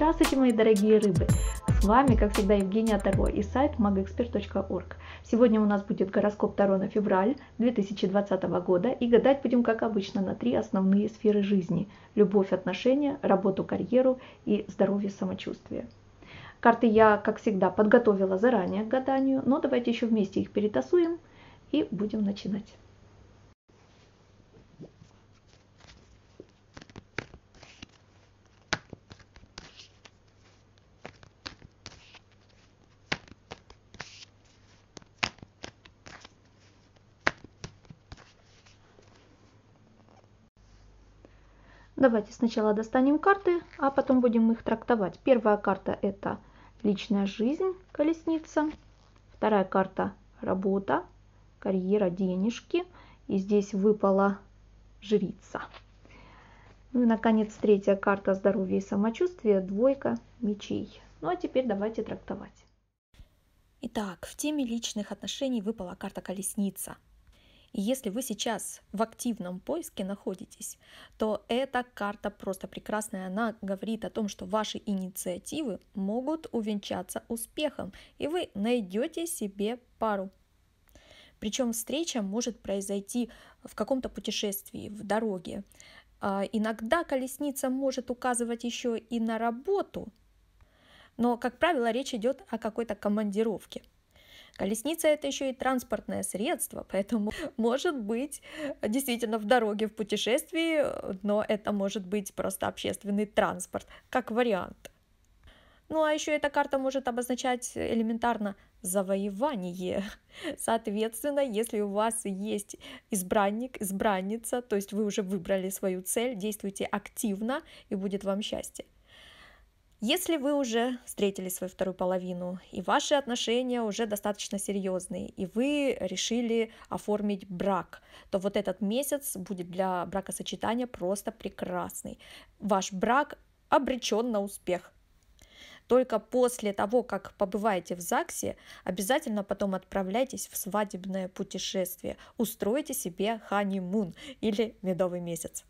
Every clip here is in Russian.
Здравствуйте, мои дорогие рыбы! С вами, как всегда, Евгения Таро и сайт magexpert.org. Сегодня у нас будет гороскоп Таро на февраль 2020 года и гадать будем, как обычно, на три основные сферы жизни – любовь, отношения, работу, карьеру и здоровье, самочувствие. Карты я, как всегда, подготовила заранее к гаданию, но давайте еще вместе их перетасуем и будем начинать. Давайте сначала достанем карты, а потом будем их трактовать. Первая карта это личная жизнь, колесница. Вторая карта работа, карьера, денежки. И здесь выпала жрица. Ну и, наконец, третья карта здоровья и самочувствия, двойка мечей. Ну а теперь давайте трактовать. Итак, в теме личных отношений выпала карта колесница – и если вы сейчас в активном поиске находитесь, то эта карта просто прекрасная. Она говорит о том, что ваши инициативы могут увенчаться успехом, и вы найдете себе пару. Причем встреча может произойти в каком-то путешествии, в дороге. А, иногда колесница может указывать еще и на работу, но, как правило, речь идет о какой-то командировке. Колесница это еще и транспортное средство, поэтому может быть действительно в дороге, в путешествии, но это может быть просто общественный транспорт, как вариант. Ну а еще эта карта может обозначать элементарно завоевание. Соответственно, если у вас есть избранник, избранница, то есть вы уже выбрали свою цель, действуйте активно и будет вам счастье. Если вы уже встретили свою вторую половину, и ваши отношения уже достаточно серьезные, и вы решили оформить брак, то вот этот месяц будет для бракосочетания просто прекрасный. Ваш брак обречен на успех. Только после того, как побываете в ЗАГСе, обязательно потом отправляйтесь в свадебное путешествие, устройте себе ханимун или медовый месяц.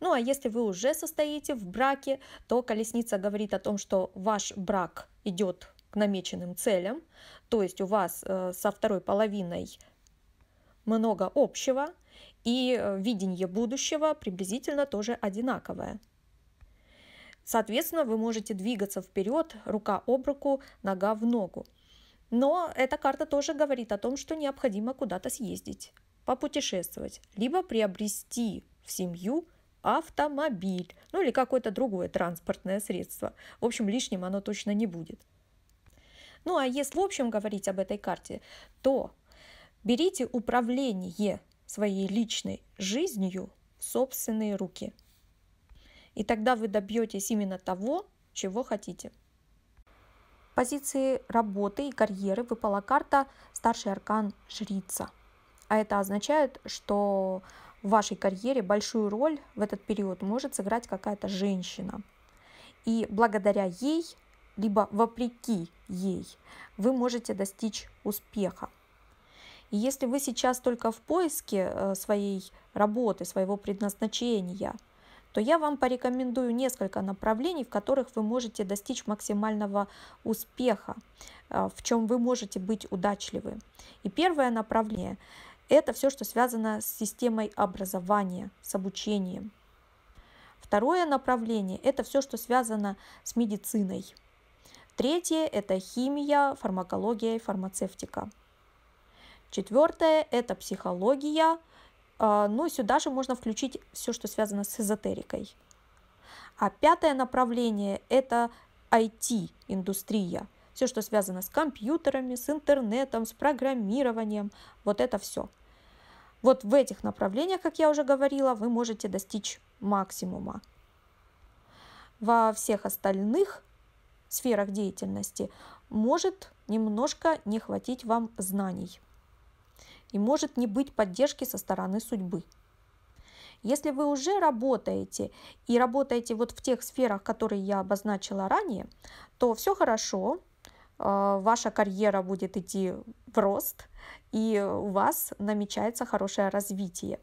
Ну а если вы уже состоите в браке, то колесница говорит о том, что ваш брак идет к намеченным целям, то есть у вас э, со второй половиной много общего, и э, видение будущего приблизительно тоже одинаковое. Соответственно, вы можете двигаться вперед, рука об руку, нога в ногу. Но эта карта тоже говорит о том, что необходимо куда-то съездить, попутешествовать, либо приобрести в семью автомобиль, ну или какое-то другое транспортное средство. В общем, лишним оно точно не будет. Ну а если в общем говорить об этой карте, то берите управление своей личной жизнью в собственные руки. И тогда вы добьетесь именно того, чего хотите. Позиции работы и карьеры выпала карта «Старший аркан жрица». А это означает, что в вашей карьере большую роль в этот период может сыграть какая-то женщина. И благодаря ей, либо вопреки ей, вы можете достичь успеха. И если вы сейчас только в поиске э, своей работы, своего предназначения, то я вам порекомендую несколько направлений, в которых вы можете достичь максимального успеха, э, в чем вы можете быть удачливы. И первое направление это все, что связано с системой образования, с обучением. Второе направление – это все, что связано с медициной. Третье – это химия, фармакология и фармацевтика. Четвертое – это психология. А, ну, сюда же можно включить все, что связано с эзотерикой. А пятое направление – это IT-индустрия – все, что связано с компьютерами, с интернетом, с программированием, вот это все. Вот в этих направлениях, как я уже говорила, вы можете достичь максимума. Во всех остальных сферах деятельности может немножко не хватить вам знаний и может не быть поддержки со стороны судьбы. Если вы уже работаете и работаете вот в тех сферах, которые я обозначила ранее, то все хорошо, Э, ваша карьера будет идти в рост, и у вас намечается хорошее развитие.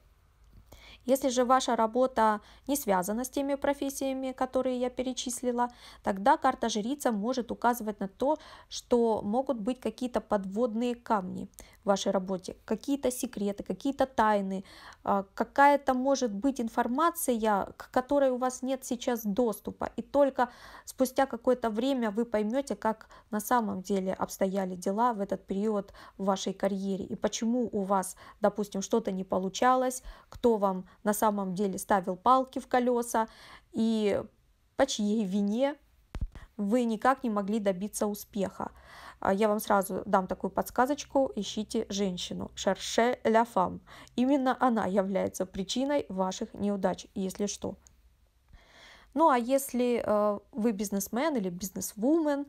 Если же ваша работа не связана с теми профессиями, которые я перечислила, тогда карта жрица может указывать на то, что могут быть какие-то подводные камни в вашей работе, какие-то секреты, какие-то тайны, а, какая-то может быть информация, к которой у вас нет сейчас доступа, и только спустя какое-то время вы поймете, как на самом деле обстояли дела в этот период в вашей карьере и почему у вас, допустим, что-то не получалось, кто вам на самом деле ставил палки в колеса и по чьей вине вы никак не могли добиться успеха. А, я вам сразу дам такую подсказочку. Ищите женщину. Шерше ля фам. Именно она является причиной ваших неудач, если что. Ну а если э, вы бизнесмен или бизнесвумен,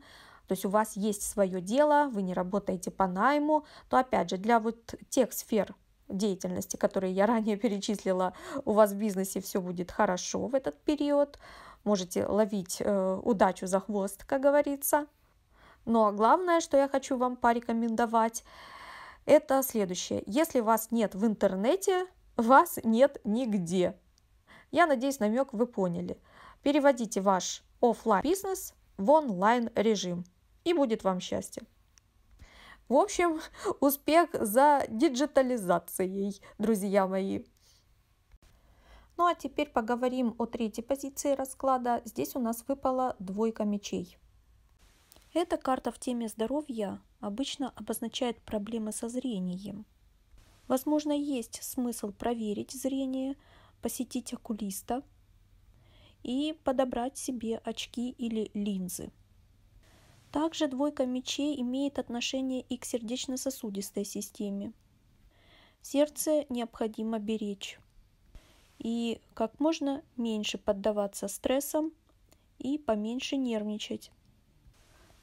то есть у вас есть свое дело, вы не работаете по найму, то опять же для вот тех сфер, деятельности, которые я ранее перечислила, у вас в бизнесе все будет хорошо в этот период. Можете ловить э, удачу за хвост, как говорится. Ну а главное, что я хочу вам порекомендовать, это следующее. Если вас нет в интернете, вас нет нигде. Я надеюсь, намек вы поняли. Переводите ваш офлайн бизнес в онлайн режим, и будет вам счастье. В общем, успех за диджитализацией, друзья мои. Ну а теперь поговорим о третьей позиции расклада. Здесь у нас выпала двойка мечей. Эта карта в теме здоровья обычно обозначает проблемы со зрением. Возможно, есть смысл проверить зрение, посетить окулиста и подобрать себе очки или линзы. Также двойка мечей имеет отношение и к сердечно-сосудистой системе. Сердце необходимо беречь и как можно меньше поддаваться стрессам и поменьше нервничать.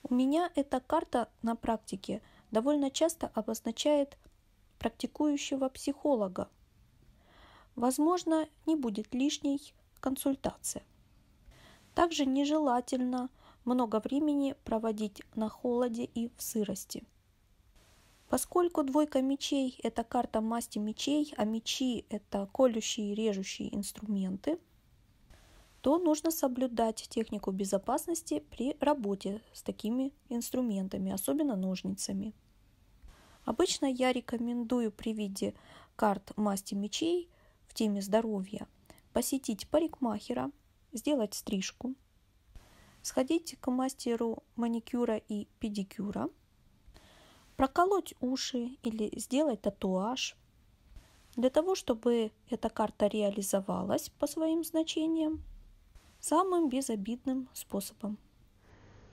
У меня эта карта на практике довольно часто обозначает практикующего психолога. Возможно, не будет лишней консультация. Также нежелательно – много времени проводить на холоде и в сырости. Поскольку двойка мечей – это карта масти мечей, а мечи – это колющие и режущие инструменты, то нужно соблюдать технику безопасности при работе с такими инструментами, особенно ножницами. Обычно я рекомендую при виде карт масти мечей в теме здоровья посетить парикмахера, сделать стрижку, сходить к мастеру маникюра и педикюра, проколоть уши или сделать татуаж. Для того, чтобы эта карта реализовалась по своим значениям, самым безобидным способом.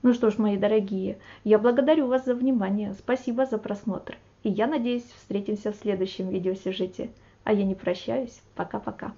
Ну что ж, мои дорогие, я благодарю вас за внимание, спасибо за просмотр. И я надеюсь, встретимся в следующем видеосюжете. А я не прощаюсь, пока-пока.